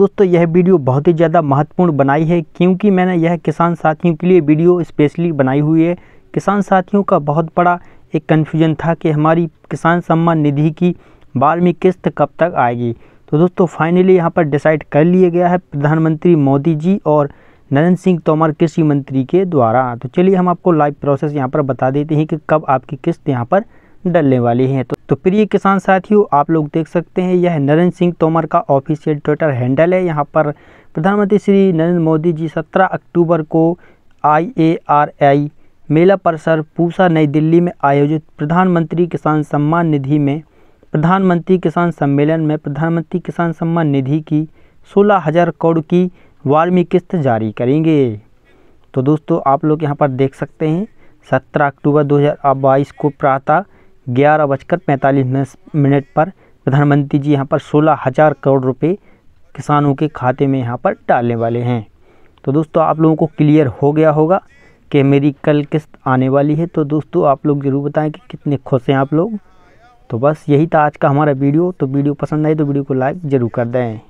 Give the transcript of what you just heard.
दोस्तों यह वीडियो बहुत ही ज़्यादा महत्वपूर्ण बनाई है क्योंकि मैंने यह किसान साथियों के लिए वीडियो स्पेशली बनाई हुई है किसान साथियों का बहुत बड़ा एक कन्फ्यूज़न था कि हमारी किसान सम्मान निधि की बारहवीं किस्त कब तक आएगी तो दोस्तों फाइनली यहाँ पर डिसाइड कर लिया गया है प्रधानमंत्री मोदी जी और नरेंद्र सिंह तोमर कृषि मंत्री के द्वारा तो चलिए हम आपको लाइव प्रोसेस यहाँ पर बता देते हैं कि कब आपकी किस्त यहाँ पर डलने वाली हैं तो, तो प्रिय किसान साथियों आप लोग देख सकते हैं यह नरेंद्र सिंह तोमर का ऑफिशियल ट्विटर हैंडल है यहाँ पर प्रधानमंत्री श्री नरेंद्र मोदी जी 17 अक्टूबर को आई मेला परिसर पूसा नई दिल्ली में आयोजित प्रधानमंत्री किसान सम्मान निधि में प्रधानमंत्री किसान सम्मेलन में प्रधानमंत्री किसान सम्मान निधि की सोलह हज़ार करोड़ की वार्मी किस्त जारी करेंगे तो दोस्तों आप लोग यहाँ पर देख सकते हैं सत्रह अक्टूबर 2022 को प्रातः ग्यारह बजकर पैंतालीस मिनट पर प्रधानमंत्री जी यहाँ पर सोलह हज़ार करोड़ रुपए किसानों के खाते में यहाँ पर डालने वाले हैं तो दोस्तों आप लोगों को क्लियर हो गया होगा कि मेरी कल किस्त आने वाली है तो दोस्तों आप लोग ज़रूर बताएं कि कितने खुश हैं आप लोग तो बस यही था आज का हमारा वीडियो तो वीडियो पसंद आए तो वीडियो को लाइक ज़रूर कर दें